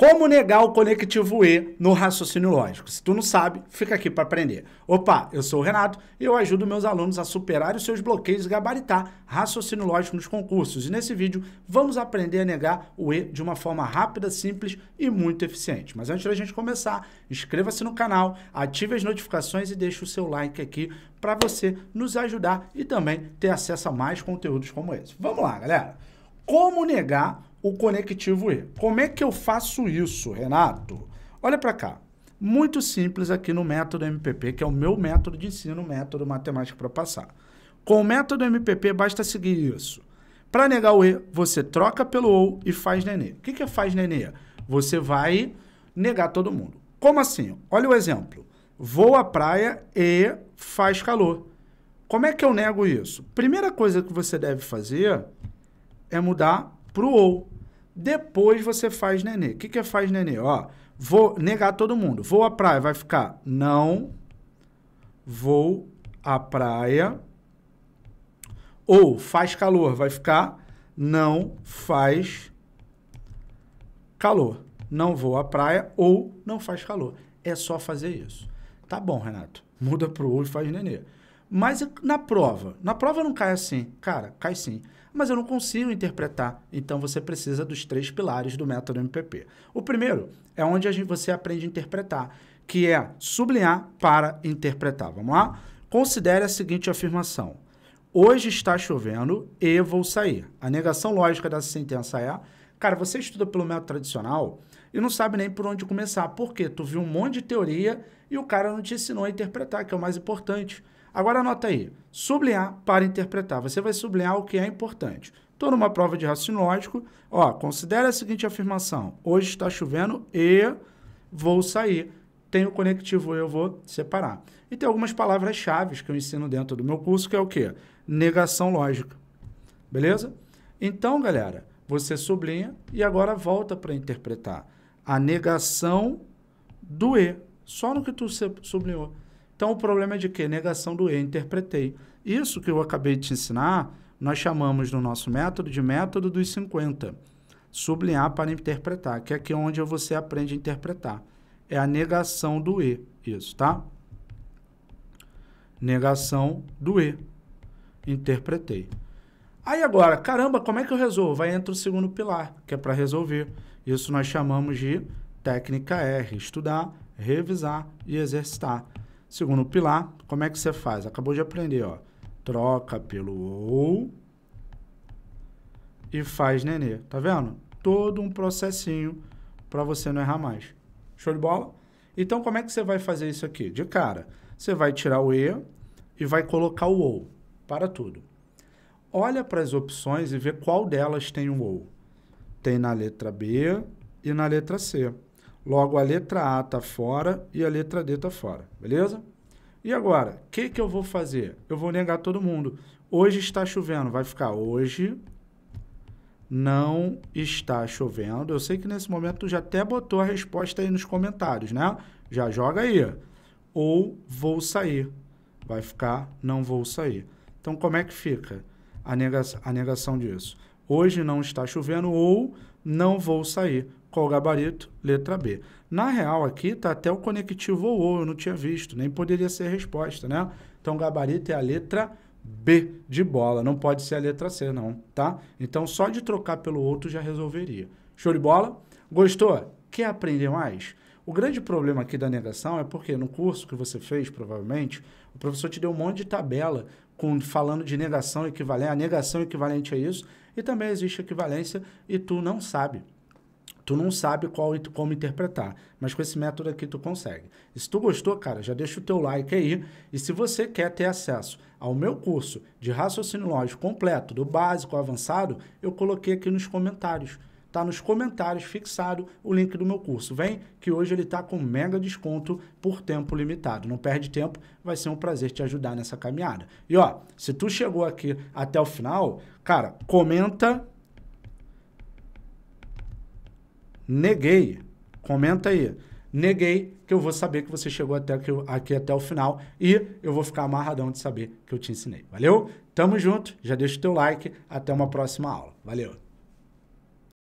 Como negar o conectivo E no raciocínio lógico? Se tu não sabe, fica aqui para aprender. Opa, eu sou o Renato e eu ajudo meus alunos a superar os seus bloqueios e gabaritar raciocínio lógico nos concursos. E nesse vídeo vamos aprender a negar o E de uma forma rápida, simples e muito eficiente. Mas antes da gente começar, inscreva-se no canal, ative as notificações e deixe o seu like aqui para você nos ajudar e também ter acesso a mais conteúdos como esse. Vamos lá, galera. Como negar o conectivo E. Como é que eu faço isso, Renato? Olha para cá. Muito simples aqui no método MPP, que é o meu método de ensino, método matemática para passar. Com o método MPP, basta seguir isso. Para negar o E, você troca pelo OU e faz nenê. O que, que é faz nenê? Você vai negar todo mundo. Como assim? Olha o exemplo. Vou à praia e faz calor. Como é que eu nego isso? Primeira coisa que você deve fazer é mudar para o OU. Depois você faz nenê. O que, que é faz nenê? Ó, vou negar todo mundo. Vou à praia, vai ficar não vou à praia. Ou faz calor, vai ficar não faz calor. Não vou à praia ou não faz calor. É só fazer isso. Tá bom, Renato. Muda pro ou e faz nenê. Mas na prova, na prova não cai assim. Cara, cai sim. Mas eu não consigo interpretar. Então você precisa dos três pilares do método MPP. O primeiro é onde a gente, você aprende a interpretar, que é sublinhar para interpretar. Vamos lá? Considere a seguinte afirmação. Hoje está chovendo e vou sair. A negação lógica dessa sentença é Cara, você estuda pelo método tradicional e não sabe nem por onde começar. Por quê? Tu viu um monte de teoria e o cara não te ensinou a interpretar, que é o mais importante. Agora anota aí, sublinhar para interpretar. Você vai sublinhar o que é importante. Estou numa prova de raciocínio lógico. Ó, considere a seguinte afirmação. Hoje está chovendo e vou sair. Tem o conectivo eu vou separar. E tem algumas palavras-chave que eu ensino dentro do meu curso, que é o quê? Negação lógica. Beleza? Então, galera, você sublinha e agora volta para interpretar. A negação do E. Só no que tu sublinhou. Então o problema é de quê? Negação do eu interpretei. Isso que eu acabei de te ensinar, nós chamamos no nosso método de método dos 50. Sublinhar para interpretar, que é aqui onde você aprende a interpretar. É a negação do E, isso, tá? Negação do E. Interpretei. Aí agora, caramba, como é que eu resolvo? Aí entra o segundo pilar, que é para resolver. Isso nós chamamos de técnica R, estudar, revisar e exercitar. Segundo pilar, como é que você faz? Acabou de aprender, ó. Troca pelo ou e faz nenê. Tá vendo? Todo um processinho para você não errar mais. Show de bola? Então, como é que você vai fazer isso aqui? De cara, você vai tirar o E e vai colocar o OU para tudo. Olha para as opções e vê qual delas tem o um OU. Tem na letra B e na letra C. Logo, a letra A está fora e a letra D está fora, beleza? E agora, o que, que eu vou fazer? Eu vou negar todo mundo. Hoje está chovendo, vai ficar hoje não está chovendo. Eu sei que nesse momento tu já até botou a resposta aí nos comentários, né? Já joga aí. Ou vou sair. Vai ficar não vou sair. Então como é que fica a negação, a negação disso? Hoje não está chovendo ou não vou sair. Qual gabarito? Letra B. Na real, aqui tá até o conectivo ou, eu não tinha visto, nem poderia ser a resposta, né? Então, gabarito é a letra B de bola, não pode ser a letra C, não, tá? Então, só de trocar pelo outro já resolveria. Show de bola? Gostou? Quer aprender mais? O grande problema aqui da negação é porque no curso que você fez, provavelmente, o professor te deu um monte de tabela com, falando de negação equivalente, a negação equivalente a isso, e também existe equivalência e tu não sabe. Tu não sabe qual, como interpretar, mas com esse método aqui tu consegue. E se tu gostou, cara, já deixa o teu like aí. E se você quer ter acesso ao meu curso de raciocínio lógico completo, do básico ao avançado, eu coloquei aqui nos comentários tá nos comentários fixado o link do meu curso. Vem que hoje ele está com mega desconto por tempo limitado. Não perde tempo, vai ser um prazer te ajudar nessa caminhada. E ó, se tu chegou aqui até o final, cara, comenta neguei. Comenta aí. Neguei que eu vou saber que você chegou até aqui, aqui até o final e eu vou ficar amarradão de saber que eu te ensinei. Valeu? Tamo junto. Já deixa o teu like. Até uma próxima aula. Valeu.